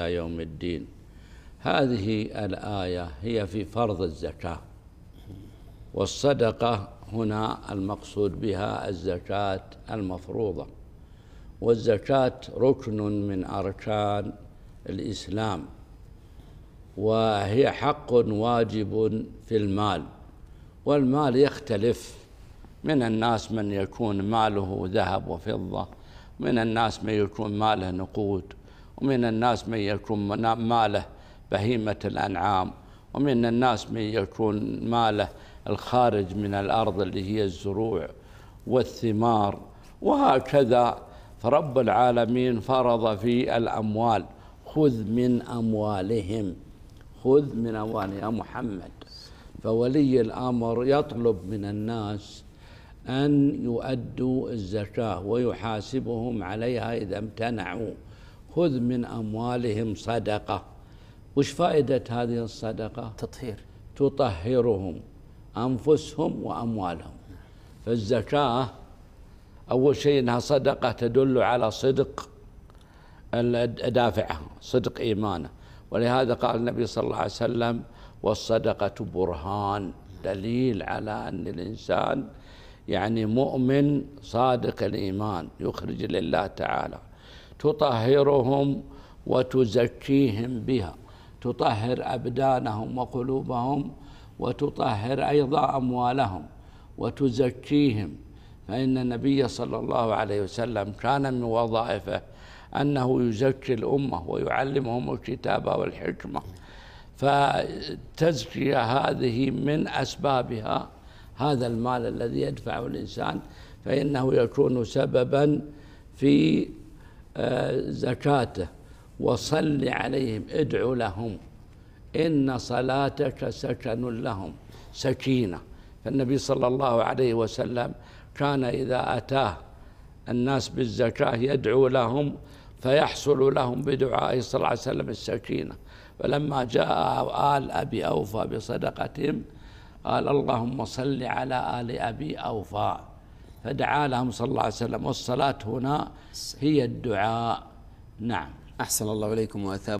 إلى يوم الدين هذه الآية هي في فرض الزكاة والصدقة هنا المقصود بها الزكاة المفروضة والزكاة ركن من أركان الإسلام وهي حق واجب في المال والمال يختلف من الناس من يكون ماله ذهب وفضة من الناس من يكون ماله نقود ومن الناس من يكون ماله بهيمة الأنعام ومن الناس من يكون ماله الخارج من الأرض اللي هي الزروع والثمار وهكذا فرب العالمين فرض في الأموال خذ من أموالهم خذ من أموالهم يا محمد فولي الأمر يطلب من الناس أن يؤدوا الزكاة ويحاسبهم عليها إذا امتنعوا خذ من أموالهم صدقة وش فائدة هذه الصدقة؟ تطهير تطهرهم أنفسهم وأموالهم فالزكاة أول شيء أنها صدقة تدل على صدق دافعها صدق إيمانه ولهذا قال النبي صلى الله عليه وسلم والصدقة برهان دليل على أن الإنسان يعني مؤمن صادق الإيمان يخرج لله تعالى تطهرهم وتزكيهم بها تطهر أبدانهم وقلوبهم وتطهر أيضا أموالهم وتزكيهم فإن النبي صلى الله عليه وسلم كان من وظائفه أنه يزكي الأمة ويعلمهم الكتاب والحكمة فتزكية هذه من أسبابها هذا المال الذي يدفعه الإنسان فإنه يكون سببا في زكاته وصل عليهم ادعو لهم إن صلاتك سكن لهم سكينة فالنبي صلى الله عليه وسلم كان إذا أتاه الناس بالزكاة يدعو لهم فيحصل لهم بدعائه صلى الله عليه وسلم السكينة فلما جاء آل أبي أوفى بصدقتهم قال اللهم صل على آل أبي أوفى فدعا لهم صلى الله عليه وسلم والصلاة هنا هي الدعاء نعم أحسن الله إليكم وأثاب